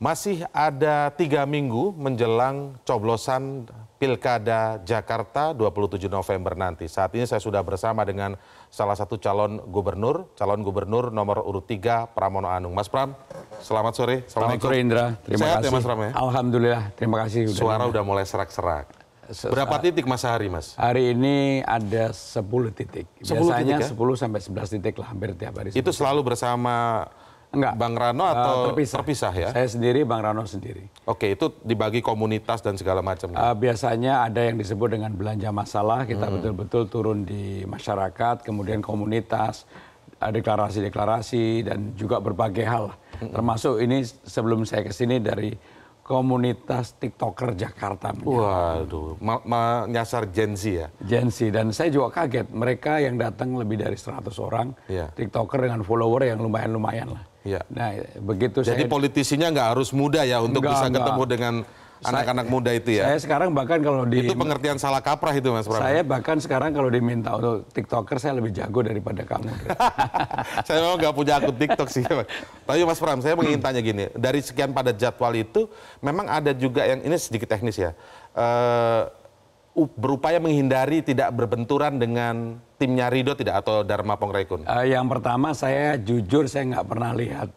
Masih ada tiga minggu menjelang coblosan Pilkada Jakarta 27 November nanti. Saat ini saya sudah bersama dengan salah satu calon gubernur, calon gubernur nomor urut tiga Pramono Anung. Mas Pram, selamat sore. Selamat sore Indra. Terima Sehat ya, kasih. ya Mas Pram ya? Alhamdulillah, terima kasih. Sudah Suara udah mulai serak-serak. Berapa titik mas hari mas? Hari ini ada 10 titik. Biasanya 10 titik, ya? 10 sampai 11 titik lah hampir tiap hari. Itu selalu bersama Enggak. Bang Rano eh, atau uh, terpisah. terpisah ya? Saya sendiri, Bang Rano sendiri. Oke, itu dibagi komunitas dan segala macam. Uh, biasanya ada yang disebut dengan belanja masalah, kita hmm. betul-betul hmm. turun di masyarakat, kemudian komunitas, eh, deklarasi-deklarasi dan juga berbagai hal. Hmm. Termasuk ini sebelum saya ke sini dari komunitas TikToker Jakarta. Waduh, nyasar Gen Z ya? Gen Z, dan saya juga kaget. Mereka yang datang lebih dari 100 orang, yeah. TikToker dengan follower yang lumayan-lumayan lah. Ya. Nah, begitu Jadi saya, politisinya nggak harus muda ya untuk enggak, bisa enggak. ketemu dengan anak-anak muda itu ya. Saya sekarang bahkan kalau di Itu pengertian salah kaprah itu Mas Pram. Saya bahkan sekarang kalau diminta untuk TikToker saya lebih jago daripada kamu. saya memang nggak punya akun TikTok sih. Tapi Mas Pram, saya ingin tanya gini, dari sekian pada jadwal itu memang ada juga yang ini sedikit teknis ya. Uh, berupaya menghindari tidak berbenturan dengan timnya Rido tidak atau Dharma Pongrekun? Uh, eh, yang pertama saya jujur saya nggak pernah lihat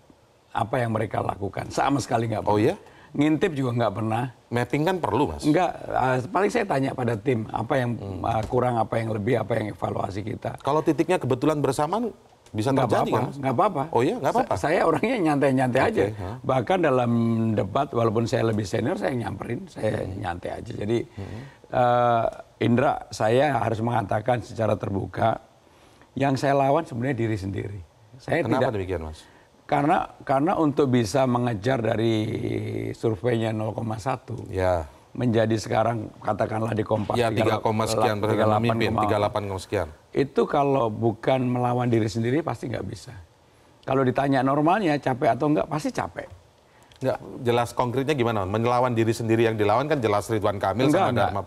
apa yang mereka lakukan. Sama sekali nggak oh pernah. Oh ya Ngintip juga nggak pernah. Mapping kan perlu mas? Nggak, uh, paling saya tanya pada tim apa yang hmm. uh, kurang, apa yang lebih, apa yang evaluasi kita. Kalau titiknya kebetulan bersamaan bisa nggak terjadi apa -apa. kan? Nggak apa-apa. Oh ya nggak apa-apa. Sa saya orangnya nyantai-nyantai okay. aja. Huh? Bahkan dalam debat, walaupun saya lebih senior, saya nyamperin, saya hmm. nyantai aja. Jadi hmm. uh, Indra, saya harus mengatakan secara terbuka, yang saya lawan sebenarnya diri sendiri. Saya Kenapa tidak, demikian, Mas? Karena karena untuk bisa mengejar dari surveinya 0,1. Ya. Menjadi sekarang katakanlah di kompas ya, 3, 3, sekian, 38, 38, 38, sekian. Itu kalau bukan melawan diri sendiri pasti nggak bisa. Kalau ditanya normalnya capek atau enggak pasti capek jelas konkretnya gimana? Menyelawan diri sendiri yang dilawan kan jelas Ridwan Kamil enggak, sama Dharma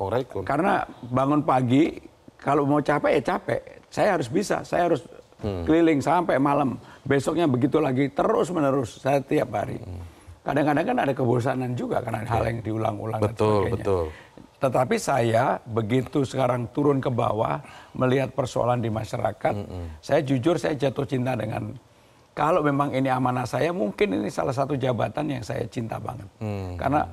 Karena bangun pagi, kalau mau capek ya capek. Saya harus bisa, saya harus hmm. keliling sampai malam. Besoknya begitu lagi, terus-menerus, saya tiap hari. Kadang-kadang kan ada kebosanan juga karena hal iya. yang diulang-ulang Betul, betul. Tetapi saya begitu sekarang turun ke bawah melihat persoalan di masyarakat, mm hmm saya jujur saya jatuh cinta dengan kalau memang ini amanah saya, mungkin ini salah satu jabatan yang saya cinta banget. Hmm. Karena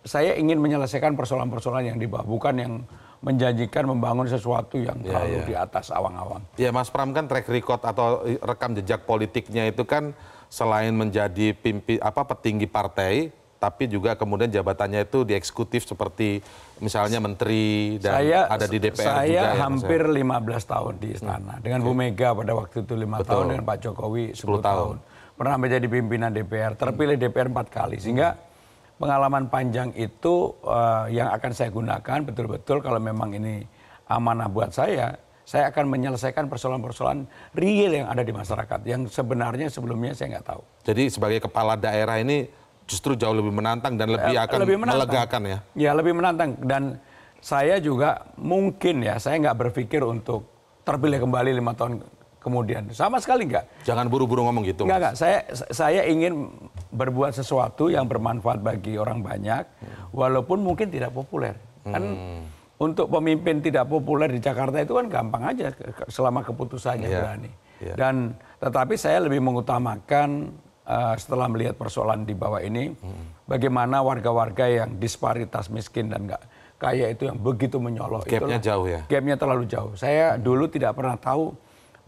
saya ingin menyelesaikan persoalan-persoalan yang dibawa, bukan yang menjanjikan membangun sesuatu yang ya, terlalu ya. di atas awang-awang. Ya, Mas Pram kan track record atau rekam jejak politiknya itu kan selain menjadi pimpin apa petinggi partai, tapi juga kemudian jabatannya itu di eksekutif seperti misalnya menteri dan saya, ada di DPR saya juga. Saya hampir ya, 15 tahun di istana hmm. dengan Bu Mega pada waktu itu 5 Betul. tahun dengan Pak Jokowi 10, 10 tahun. tahun. Pernah menjadi pimpinan DPR, terpilih hmm. DPR 4 kali sehingga hmm. pengalaman panjang itu uh, yang akan saya gunakan betul-betul kalau memang ini amanah buat saya, saya akan menyelesaikan persoalan-persoalan real yang ada di masyarakat yang sebenarnya sebelumnya saya nggak tahu. Jadi sebagai kepala daerah ini justru jauh lebih menantang dan lebih eh, akan lebih melegakan ya. Ya lebih menantang dan saya juga mungkin ya saya nggak berpikir untuk terpilih kembali lima tahun kemudian sama sekali nggak. Jangan buru-buru ngomong gitu. Nggak nggak saya saya ingin berbuat sesuatu yang bermanfaat bagi orang banyak walaupun mungkin tidak populer kan. Hmm. Untuk pemimpin tidak populer di Jakarta itu kan gampang aja selama keputusannya yeah. berani. Yeah. Dan tetapi saya lebih mengutamakan uh, setelah melihat persoalan di bawah ini, hmm. bagaimana warga-warga yang disparitas miskin dan nggak kaya itu yang begitu menyolok. Gapnya jauh ya? Gapnya terlalu jauh. Saya hmm. dulu tidak pernah tahu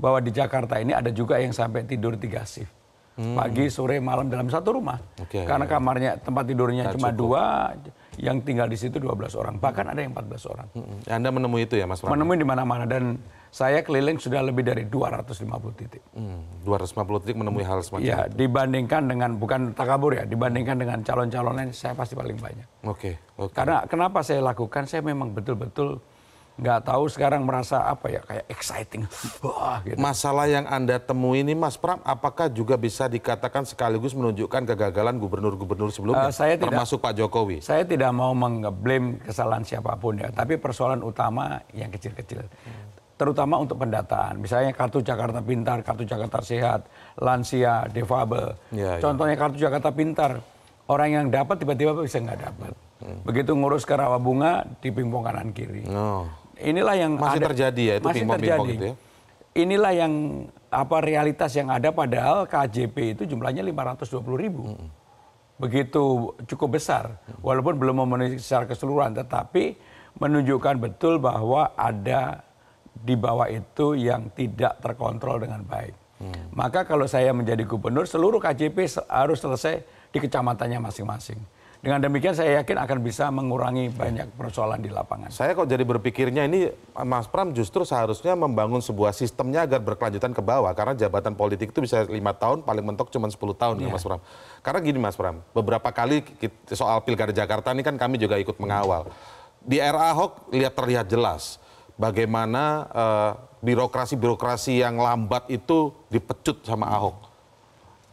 bahwa di Jakarta ini ada juga yang sampai tidur tiga shift. Hmm. Pagi, sore, malam dalam satu rumah. Okay, Karena iya. kamarnya, tempat tidurnya nah, cuma cukup. dua yang tinggal di situ 12 orang, bahkan ada yang 14 orang. Hmm, hmm. Anda menemui itu ya Mas Pram? Menemui di mana-mana dan saya keliling sudah lebih dari 250 titik. Hmm, 250 titik menemui hal semacam ya, itu. dibandingkan dengan bukan takabur ya, dibandingkan dengan calon-calon lain saya pasti paling banyak. Oke, okay, okay. Karena kenapa saya lakukan? Saya memang betul-betul nggak tahu sekarang merasa apa ya kayak exciting. Wah, gitu. Masalah yang anda temui ini, Mas Pram, apakah juga bisa dikatakan sekaligus menunjukkan kegagalan gubernur-gubernur sebelumnya, uh, saya termasuk tidak, Pak Jokowi? Saya tidak mau mengblame kesalahan siapapun ya, tapi persoalan utama yang kecil-kecil, hmm. terutama untuk pendataan. Misalnya kartu Jakarta Pintar, kartu Jakarta Sehat, lansia, defable. Ya, Contohnya ya. kartu Jakarta Pintar, orang yang dapat tiba-tiba bisa nggak dapat. Hmm. Begitu ngurus ke rawa bunga, di pingpong kanan kiri. No. Oh inilah yang masih ada, terjadi ya itu masih terjadi. gitu ya? Inilah yang apa realitas yang ada padahal KJP itu jumlahnya 520 ribu. -hmm. Begitu cukup besar walaupun belum memenuhi secara keseluruhan tetapi menunjukkan betul bahwa ada di bawah itu yang tidak terkontrol dengan baik. Hmm. Maka kalau saya menjadi gubernur seluruh KJP harus selesai di kecamatannya masing-masing. Dengan demikian saya yakin akan bisa mengurangi banyak persoalan di lapangan. Saya kok jadi berpikirnya ini Mas Pram justru seharusnya membangun sebuah sistemnya agar berkelanjutan ke bawah karena jabatan politik itu bisa lima tahun paling mentok cuma 10 tahun ya. ya Mas Pram. Karena gini Mas Pram, beberapa kali soal pilkada Jakarta ini kan kami juga ikut mengawal. Di era Ahok lihat terlihat jelas bagaimana birokrasi eh, birokrasi-birokrasi yang lambat itu dipecut sama Ahok.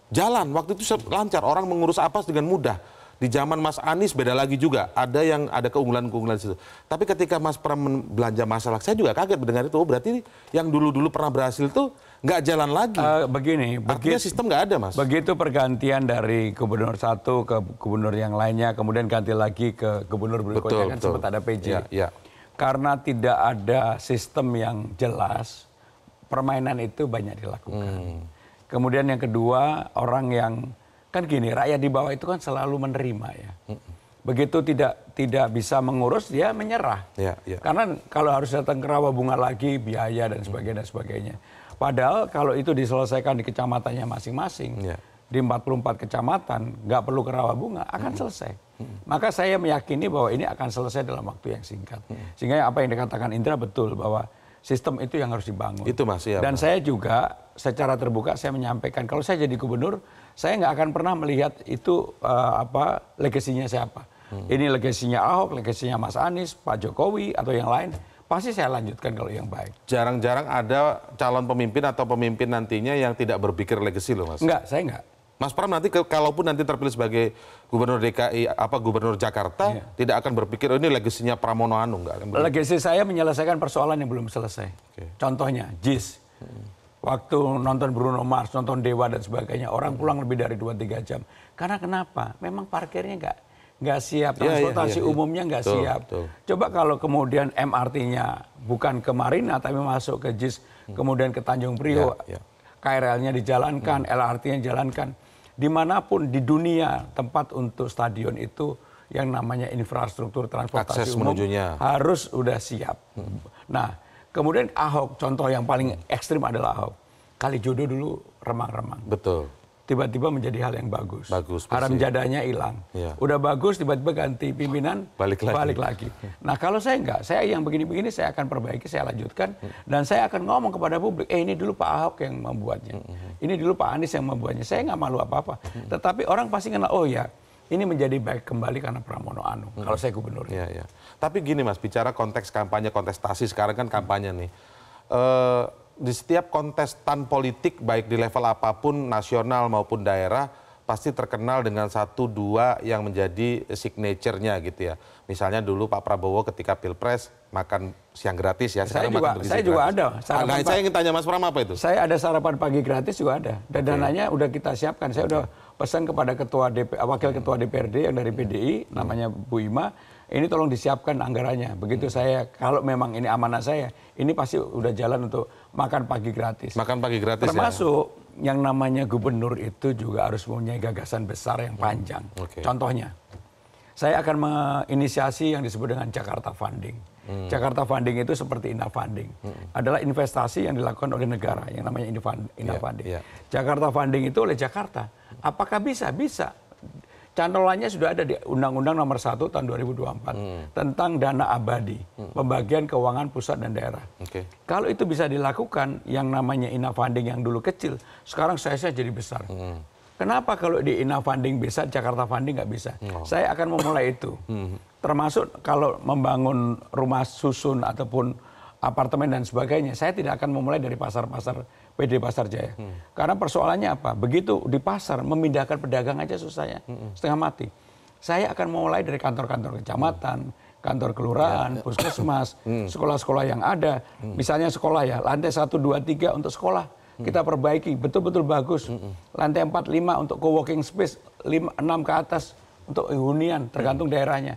Jalan waktu itu lancar, orang mengurus apa dengan mudah di zaman Mas Anies beda lagi juga. Ada yang ada keunggulan-keunggulan situ. Tapi ketika Mas Pram belanja masalah, saya juga kaget mendengar itu. Oh, berarti yang dulu-dulu pernah berhasil itu nggak jalan lagi. Uh, begini, artinya sistem nggak ada, mas. Begitu pergantian dari gubernur satu ke gubernur yang lainnya, kemudian ganti lagi ke gubernur berikutnya betul, kan betul. sempat ada PJ. Ya, ya. Karena tidak ada sistem yang jelas, permainan itu banyak dilakukan. Hmm. Kemudian yang kedua, orang yang kan gini rakyat di bawah itu kan selalu menerima ya. Begitu tidak tidak bisa mengurus dia menyerah. Ya, ya. Karena kalau harus datang ke rawa bunga lagi biaya dan sebagainya dan sebagainya. Padahal kalau itu diselesaikan di kecamatannya masing-masing ya. di 44 kecamatan nggak perlu ke rawa bunga akan selesai. Maka saya meyakini bahwa ini akan selesai dalam waktu yang singkat. Sehingga apa yang dikatakan Indra betul bahwa sistem itu yang harus dibangun. Itu masih ya. Dan saya juga secara terbuka saya menyampaikan kalau saya jadi gubernur saya nggak akan pernah melihat itu uh, apa legasinya siapa. Hmm. Ini legasinya Ahok, legasinya Mas Anies, Pak Jokowi atau yang lain. Pasti saya lanjutkan kalau yang baik. Jarang-jarang ada calon pemimpin atau pemimpin nantinya yang tidak berpikir legasi loh, Mas. Enggak, saya enggak. Mas Pram nanti ke, kalaupun nanti terpilih sebagai gubernur DKI apa gubernur Jakarta iya. tidak akan berpikir oh, ini legasinya Pramono Anung enggak Legasi saya menyelesaikan persoalan yang belum selesai. Okay. Contohnya JIS. Hmm waktu nonton Bruno Mars, nonton Dewa dan sebagainya, orang pulang lebih dari 2-3 jam. Karena kenapa? Memang parkirnya nggak nggak siap, iya, iya, transportasi ya, ya, ya, umumnya nggak siap. Betul. Coba kalau kemudian MRT-nya bukan ke Marina tapi masuk ke JIS, hmm. kemudian ke Tanjung Priok, ya, ya. KRL-nya dijalankan, hmm. LRT-nya dijalankan. Dimanapun di dunia tempat untuk stadion itu yang namanya infrastruktur transportasi Akses umum menujunya. harus udah siap. Hmm. Nah Kemudian Ahok, contoh yang paling ekstrim adalah Ahok. Kali jodoh dulu remang-remang. Betul. Tiba-tiba menjadi hal yang bagus. Bagus. Persis. Haram jadanya hilang. Ya. Udah bagus, tiba-tiba ganti pimpinan, balik lagi. Balik lagi. Nah kalau saya enggak, saya yang begini-begini saya akan perbaiki, saya lanjutkan. Dan saya akan ngomong kepada publik, eh ini dulu Pak Ahok yang membuatnya. Ini dulu Pak Anies yang membuatnya. Saya enggak malu apa-apa. Tetapi orang pasti kenal, oh ya ini menjadi baik kembali karena Pramono Anu. Hmm. Kalau saya gubernur. Ya, ya. Tapi gini Mas, bicara konteks kampanye kontestasi sekarang kan kampanye nih. E, di setiap kontestan politik baik di level apapun nasional maupun daerah pasti terkenal dengan satu dua yang menjadi signaturenya gitu ya. Misalnya dulu Pak Prabowo ketika pilpres makan siang gratis ya. Saya juga, makan saya juga ada. Sarapan ah, nah, saya ingin tanya Mas Pram apa itu? Saya ada sarapan pagi gratis juga ada. Dan okay. dananya udah kita siapkan. Saya udah pesan kepada ketua DP, ah, wakil ketua DPRD yang dari iya. PDI namanya Bu Ima ini tolong disiapkan anggarannya. Begitu iya. saya kalau memang ini amanah saya, ini pasti udah jalan untuk makan pagi gratis. Makan pagi gratis. Ya? Termasuk ya? yang namanya gubernur itu juga harus punya gagasan besar yang iya. panjang. Okay. Contohnya, saya akan menginisiasi yang disebut dengan Jakarta Funding. Hmm. Jakarta Funding itu seperti Inna Funding. Hmm. Adalah investasi yang dilakukan oleh negara yang namanya Inna ya, Funding. Yeah, yeah. Jakarta Funding itu oleh Jakarta. Apakah bisa? Bisa. Cantolannya sudah ada di Undang-Undang Nomor 1 tahun 2024 hmm. tentang dana abadi, hmm. pembagian keuangan pusat dan daerah. Okay. Kalau itu bisa dilakukan yang namanya Inna Funding yang dulu kecil, sekarang saya-saya jadi besar. Hmm Kenapa kalau di Ina Funding bisa, Jakarta Funding nggak bisa? Oh. Saya akan memulai itu. Hmm. Termasuk kalau membangun rumah susun ataupun apartemen dan sebagainya, saya tidak akan memulai dari pasar-pasar PD Pasar Jaya. Hmm. Karena persoalannya apa? Begitu di pasar memindahkan pedagang aja susah ya, hmm. setengah mati. Saya akan memulai dari kantor-kantor kecamatan, hmm. kantor kelurahan, ya. puskesmas, hmm. sekolah-sekolah yang ada. Hmm. Misalnya sekolah ya, lantai 1, 2, 3 untuk sekolah kita perbaiki betul-betul bagus. Lantai 4 5 untuk co-working space, 5, 6 ke atas untuk hunian tergantung daerahnya.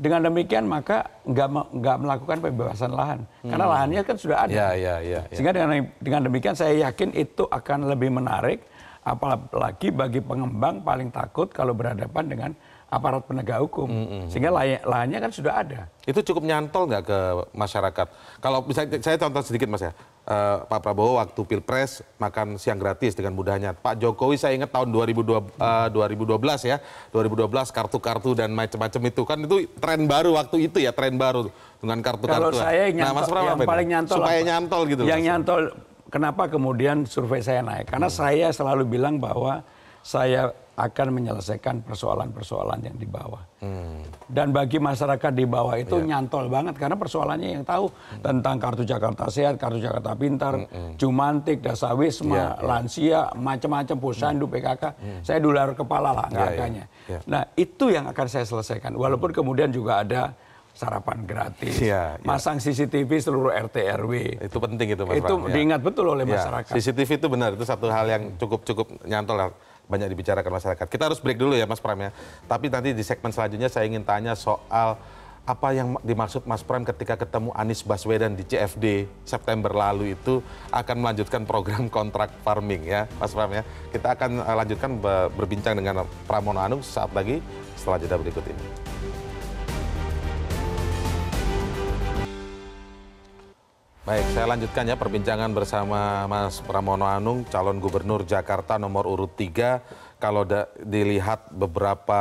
Dengan demikian maka nggak nggak melakukan pembebasan lahan karena hmm. lahannya kan sudah ada. Ya, ya, ya, ya. Sehingga dengan dengan demikian saya yakin itu akan lebih menarik apalagi bagi pengembang paling takut kalau berhadapan dengan aparat penegak hukum. Mm -hmm. Sehingga lahan, lahannya kan sudah ada. Itu cukup nyantol nggak ke masyarakat? Kalau bisa saya tonton sedikit mas ya, uh, Pak Prabowo waktu pilpres makan siang gratis dengan mudahnya. Pak Jokowi saya ingat tahun 2002, uh, 2012 ya, 2012 kartu-kartu dan macam-macam itu kan itu tren baru waktu itu ya tren baru dengan kartu-kartu. Kalau saya nyantol, nah, mas Prabowo yang paling nyantol supaya apa? nyantol gitu. Yang nyantol kenapa kemudian survei saya naik? Karena hmm. saya selalu bilang bahwa saya akan menyelesaikan persoalan-persoalan yang di bawah. Hmm. Dan bagi masyarakat di bawah itu yeah. nyantol banget karena persoalannya yang tahu hmm. tentang kartu Jakarta Sehat, kartu Jakarta Pintar, hmm. Jumantik, Dasawisma, yeah, yeah. lansia, macam-macam Pusandu, hmm. PKK. Hmm. Saya dular kepala lah yeah, Yeah, yeah. Nah, itu yang akan saya selesaikan. Walaupun kemudian juga ada sarapan gratis, ya, ya. masang CCTV seluruh RT RW. Itu penting itu Mas Itu ya. diingat ya. betul oleh iya. masyarakat. CCTV itu benar itu satu hal yang cukup cukup nyantol lah banyak dibicarakan masyarakat. Kita harus break dulu ya Mas Pram ya. Tapi nanti di segmen selanjutnya saya ingin tanya soal apa yang dimaksud Mas Pram ketika ketemu Anies Baswedan di CFD September lalu itu akan melanjutkan program kontrak farming ya Mas Pram ya. Kita akan eh, lanjutkan berbincang dengan Pramono anung saat lagi setelah jeda berikut ini. Baik, saya lanjutkan ya perbincangan bersama Mas Pramono Anung, calon gubernur Jakarta nomor urut 3. Kalau da, dilihat beberapa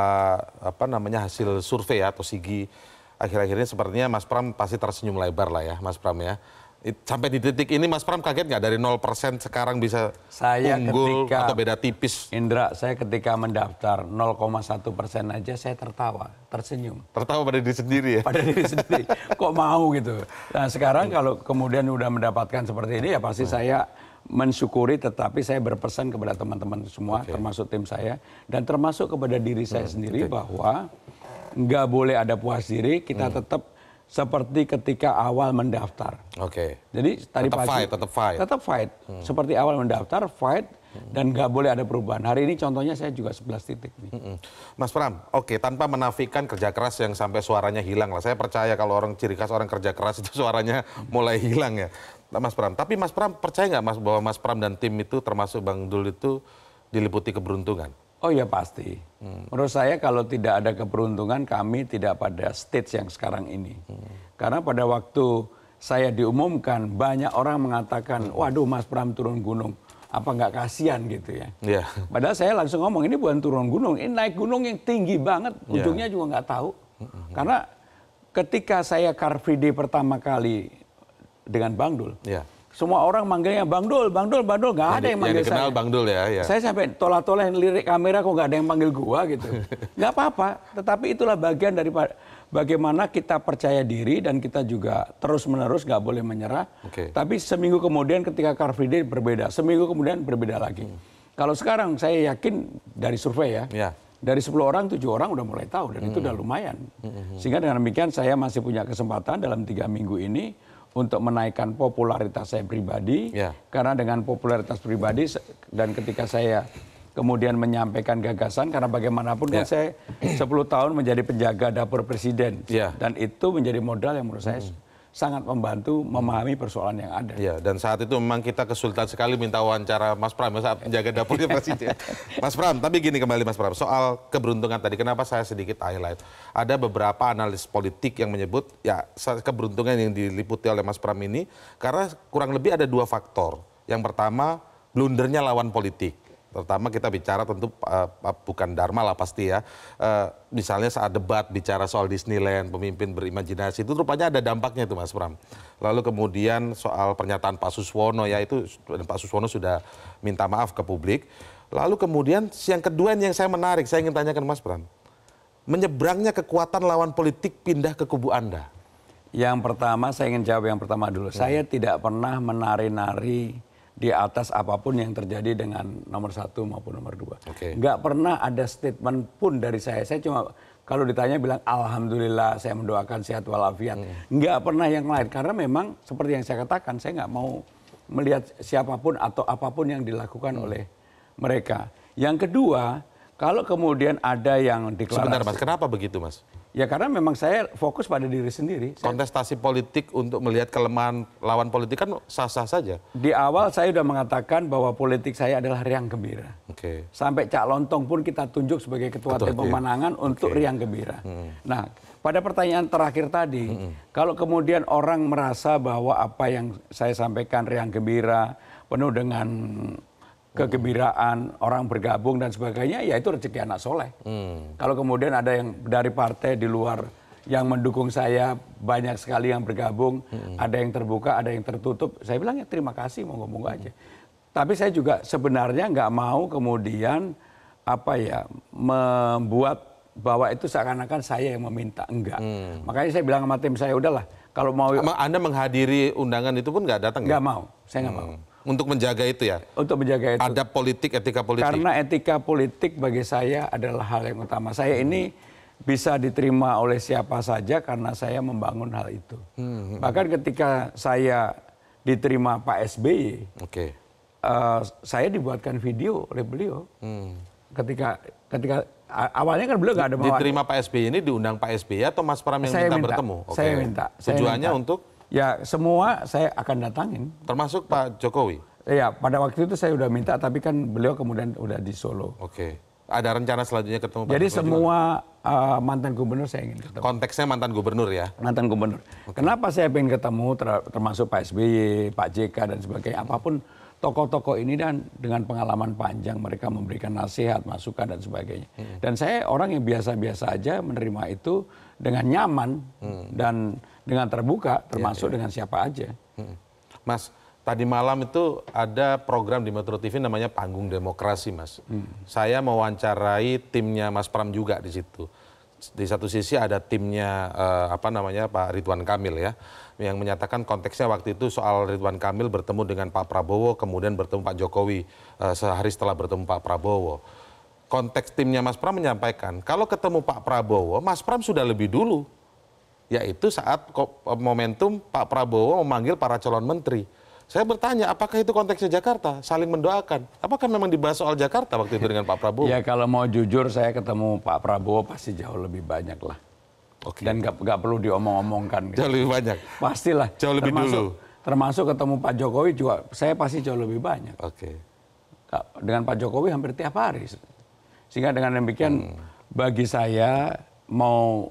apa namanya hasil survei ya, atau SIGI akhir-akhirnya sepertinya Mas Pram pasti tersenyum lebar lah ya, Mas Pram ya. Sampai di titik ini Mas Pram kaget nggak dari 0% sekarang bisa saya unggul atau beda tipis? Indra, saya ketika mendaftar 0,1 persen aja saya tertawa, tersenyum. Tertawa pada diri sendiri ya? Pada diri sendiri. Kok mau gitu? Nah sekarang kalau kemudian udah mendapatkan seperti ini ya pasti hmm. saya mensyukuri tetapi saya berpesan kepada teman-teman semua okay. termasuk tim saya dan termasuk kepada diri saya hmm. sendiri okay. bahwa nggak boleh ada puas diri kita hmm. tetap seperti ketika awal mendaftar. Oke. Okay. Jadi tadi tetap pagi fight, tetap fight. Tetap fight. Hmm. Seperti awal mendaftar, fight hmm. dan nggak boleh ada perubahan. Hari ini contohnya saya juga 11 titik nih. Hmm, hmm. Mas Pram, oke okay, tanpa menafikan kerja keras yang sampai suaranya hilang lah. Saya percaya kalau orang ciri khas orang kerja keras itu suaranya mulai hilang ya. Nah, Mas Pram, tapi Mas Pram percaya nggak Mas bahwa Mas Pram dan tim itu termasuk Bang Dul itu diliputi keberuntungan? oh ya pasti menurut saya kalau tidak ada keberuntungan kami tidak pada stage yang sekarang ini karena pada waktu saya diumumkan banyak orang mengatakan waduh mas pram turun gunung apa nggak kasihan gitu ya. Yeah. Padahal saya langsung ngomong ini bukan turun gunung, ini naik gunung yang tinggi banget, iya. ujungnya yeah. juga nggak tahu. hmm Karena ketika saya Car Free Day pertama kali dengan Bang Dul, yeah semua orang manggilnya Bang Dul, Bang Dul, Bang Dul, nggak ada yang manggil yang dikenal saya. Bang Dul ya, ya. Saya sampai tolak-tolak lirik kamera kok nggak ada yang manggil gua gitu. nggak apa-apa, tetapi itulah bagian dari bagaimana kita percaya diri dan kita juga terus-menerus nggak boleh menyerah. Okay. Tapi seminggu kemudian ketika Car Free Day berbeda, seminggu kemudian berbeda lagi. Hmm. Kalau sekarang saya yakin dari survei ya. ya. dari 10 orang 7 orang udah mulai tahu dan hmm. itu udah hmm. lumayan. Hmm, hmm, hmm. Sehingga dengan demikian saya masih punya kesempatan dalam tiga minggu ini untuk menaikkan popularitas saya pribadi yeah. karena dengan popularitas pribadi dan ketika saya kemudian menyampaikan gagasan karena bagaimanapun yeah. kan ya. saya 10 tahun menjadi penjaga dapur presiden yeah. dan itu menjadi modal yang menurut saya hmm sangat membantu memahami persoalan yang ada. Ya, dan saat itu memang kita kesulitan sekali minta wawancara Mas Pram saat menjaga dapurnya Presiden. Mas Pram, tapi gini kembali Mas Pram, soal keberuntungan tadi, kenapa saya sedikit highlight? Ada beberapa analis politik yang menyebut, ya keberuntungan yang diliputi oleh Mas Pram ini, karena kurang lebih ada dua faktor. Yang pertama, blundernya lawan politik. Terutama kita bicara tentu uh, bukan Dharma lah pasti ya. Uh, misalnya saat debat bicara soal Disneyland, pemimpin berimajinasi itu rupanya ada dampaknya itu Mas Pram. Lalu kemudian soal pernyataan Pak Suswono ya itu Pak Suswono sudah minta maaf ke publik. Lalu kemudian yang kedua yang saya menarik, saya ingin tanyakan Mas Pram. Menyebrangnya kekuatan lawan politik pindah ke kubu Anda. Yang pertama saya ingin jawab yang pertama dulu. Hmm. Saya tidak pernah menari-nari di atas apapun yang terjadi dengan nomor satu maupun nomor dua. Okay. Nggak pernah ada statement pun dari saya. Saya cuma kalau ditanya bilang alhamdulillah saya mendoakan sehat walafiat. Hmm. Nggak pernah yang lain karena memang seperti yang saya katakan saya nggak mau melihat siapapun atau apapun yang dilakukan hmm. oleh mereka. Yang kedua, kalau kemudian ada yang deklarasi. Sebentar mas, kenapa begitu mas? Ya karena memang saya fokus pada diri sendiri. Kontestasi saya... politik untuk melihat kelemahan lawan politik kan sah-sah saja. Di awal nah. saya sudah mengatakan bahwa politik saya adalah riang gembira. Oke. Okay. Sampai Cak Lontong pun kita tunjuk sebagai ketua, tim pemenangan iya. untuk riang gembira. Hmm. Nah, pada pertanyaan terakhir tadi, hmm. kalau kemudian orang merasa bahwa apa yang saya sampaikan riang gembira, penuh dengan kegembiraan orang bergabung dan sebagainya ya itu rezeki anak soleh hmm. kalau kemudian ada yang dari partai di luar yang mendukung saya banyak sekali yang bergabung hmm. ada yang terbuka ada yang tertutup saya bilang ya terima kasih mau ngomong hmm. aja tapi saya juga sebenarnya nggak mau kemudian apa ya membuat bahwa itu seakan-akan saya yang meminta enggak hmm. makanya saya bilang sama tim saya udahlah kalau mau Anda menghadiri undangan itu pun nggak datang ya? nggak ya? mau saya nggak hmm. mau untuk menjaga itu ya. Untuk menjaga itu. Ada politik, etika politik. Karena etika politik bagi saya adalah hal yang utama. Saya ini bisa diterima oleh siapa saja karena saya membangun hal itu. Hmm. Bahkan ketika saya diterima Pak SBY, okay. uh, eh, saya dibuatkan video oleh beliau. Hmm. Ketika ketika awalnya kan beliau nggak ada mau. diterima Pak SBY ini diundang Pak SBY atau Mas Pram yang minta, minta bertemu. Okay. minta. Tujuannya untuk ya semua saya akan datangin. Termasuk Pak Jokowi? Iya, pada waktu itu saya udah minta, tapi kan beliau kemudian udah di Solo. Oke. Ada rencana selanjutnya ketemu Pak Jadi Jokowi semua juga? Eh, mantan gubernur saya ingin ketemu. Konteksnya mantan gubernur ya? Mantan gubernur. Okay. Kenapa saya ingin ketemu termasuk Pak SBY, Pak JK dan sebagainya, apapun tokoh-tokoh ini dan dengan pengalaman panjang mereka memberikan nasihat, masukan dan sebagainya. Hmm. Dan saya orang yang biasa-biasa aja menerima itu dengan nyaman hmm. dan dengan terbuka termasuk yeah, yeah. dengan siapa aja. Hmm. Mas, tadi malam itu ada program di Metro TV namanya Panggung Demokrasi, Mas. Hmm. Saya mewawancarai timnya Mas Pram juga di situ di satu sisi ada timnya uh, apa namanya Pak Ridwan Kamil ya yang menyatakan konteksnya waktu itu soal Ridwan Kamil bertemu dengan Pak Prabowo kemudian bertemu Pak Jokowi uh, sehari setelah bertemu Pak Prabowo. Konteks timnya Mas Pram menyampaikan kalau ketemu Pak Prabowo Mas Pram sudah lebih dulu yaitu saat eh, momentum Pak Prabowo memanggil para calon menteri. Saya bertanya, apakah itu konteksnya Jakarta? Saling mendoakan. Apakah memang dibahas soal Jakarta waktu itu dengan Pak Prabowo? ya kalau mau jujur, saya ketemu Pak Prabowo pasti jauh lebih banyak lah. Okay. Dan gak, gak perlu diomong-omongkan. Gitu. Jauh lebih banyak? Pastilah. Jauh lebih termasuk, dulu? Termasuk ketemu Pak Jokowi juga, saya pasti jauh lebih banyak. Oke. Okay. Dengan Pak Jokowi hampir tiap hari. Sehingga dengan demikian, hmm. bagi saya mau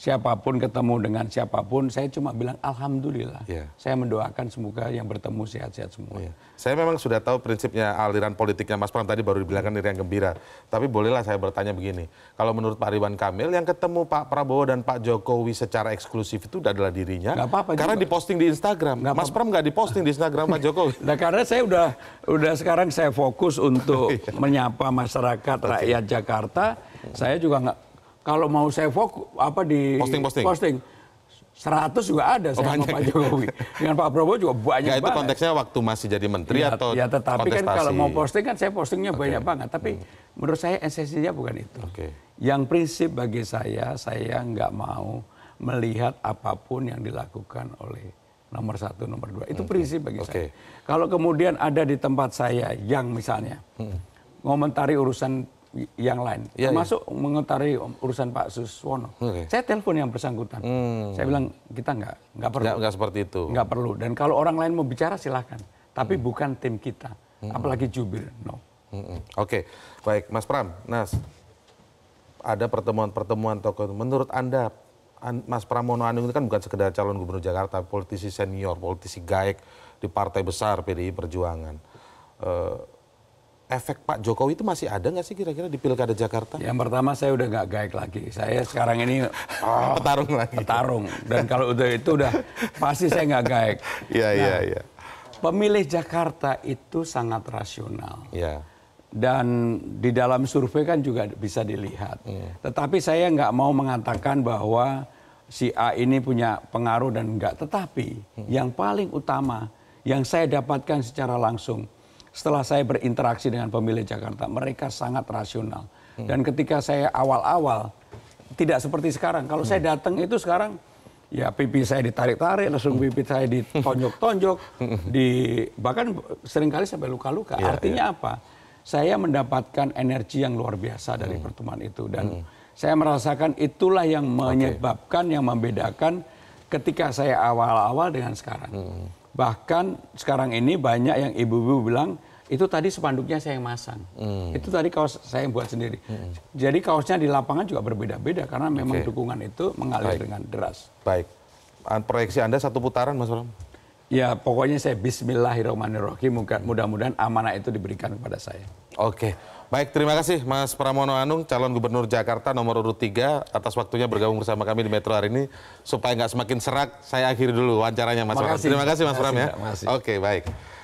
siapapun ketemu dengan siapapun, saya cuma bilang alhamdulillah. Yeah. Saya mendoakan semoga yang bertemu sehat-sehat semua. Yeah. Saya memang sudah tahu prinsipnya aliran politiknya Mas Pram tadi baru dibilangkan diri yang gembira. Tapi bolehlah saya bertanya begini, kalau menurut Pak Ridwan Kamil yang ketemu Pak Prabowo dan Pak Jokowi secara eksklusif itu adalah dirinya. Gak apa -apa karena juga. diposting di Instagram. Gak Mas apa Pram nggak diposting di Instagram Pak Jokowi. nah karena saya udah udah sekarang saya fokus untuk iya. menyapa masyarakat rakyat Jakarta. Saya juga nggak kalau mau saya fokus apa di posting posting, posting 100 juga ada oh, saya sama Pak ya? Jokowi. Dengan Pak Prabowo juga banyak banget. itu konteksnya waktu masih jadi menteri ya, atau Ya tetapi kan kalau mau posting kan saya postingnya okay. banyak banget. Tapi hmm. menurut saya esensinya bukan itu. Okay. Yang prinsip bagi saya, saya nggak mau melihat apapun yang dilakukan oleh nomor satu, nomor dua. Itu okay. prinsip bagi okay. saya. Kalau kemudian ada di tempat saya yang misalnya hmm. ngomentari urusan yang lain, ya, termasuk ya. mengetahui urusan Pak Suswono. Okay. Saya telepon yang bersangkutan. Hmm. Saya bilang kita nggak nggak perlu. Nggak seperti itu. Nggak perlu. Dan kalau orang lain mau bicara silahkan, tapi hmm. bukan tim kita, hmm. apalagi jubir. No. Hmm. hmm. Oke, okay. baik, Mas Pram. Nas, ada pertemuan-pertemuan tokoh. Menurut anda, Mas Pramono Anung itu kan bukan sekedar calon gubernur Jakarta, politisi senior, politisi gaek di partai besar PDI Perjuangan. Uh, efek Pak Jokowi itu masih ada nggak sih kira-kira di Pilkada Jakarta? Yang pertama saya udah nggak gaik lagi. Saya sekarang ini oh, petarung lagi. Petarung. Dan kalau udah itu udah pasti saya nggak gaik. Iya, iya nah, iya. Pemilih Jakarta itu sangat rasional. Iya. Dan di dalam survei kan juga bisa dilihat. Ya. Tetapi saya nggak mau mengatakan bahwa si A ini punya pengaruh dan nggak. Tetapi hmm. yang paling utama yang saya dapatkan secara langsung setelah saya berinteraksi dengan pemilih Jakarta, mereka sangat rasional. Hmm. Dan ketika saya awal-awal, tidak seperti sekarang. Kalau hmm. saya datang itu sekarang, ya pipi saya ditarik-tarik, langsung hmm. pipi saya ditonjok-tonjok, di bahkan seringkali sampai luka-luka. Ya, Artinya ya. apa? Saya mendapatkan energi yang luar biasa dari hmm. pertemuan itu dan hmm. saya merasakan itulah yang menyebabkan, okay. yang membedakan ketika saya awal-awal dengan sekarang. Hmm. Bahkan sekarang ini banyak yang ibu-ibu bilang itu tadi sepanduknya saya yang masang. Hmm. Itu tadi kaos saya yang buat sendiri. Hmm. Jadi kaosnya di lapangan juga berbeda-beda karena memang okay. dukungan itu mengalir Baik. dengan deras. Baik. Ah, proyeksi Anda satu putaran Mas Ram? Ya pokoknya saya bismillahirrahmanirrahim mudah-mudahan amanah itu diberikan kepada saya. Oke. Okay. Baik, terima kasih Mas Pramono Anung, calon gubernur Jakarta nomor urut 3 atas waktunya bergabung bersama kami di Metro hari ini supaya nggak semakin serak. Saya akhiri dulu wawancaranya Mas Pram. Terima kasih Mas Pram ya. Oke, baik.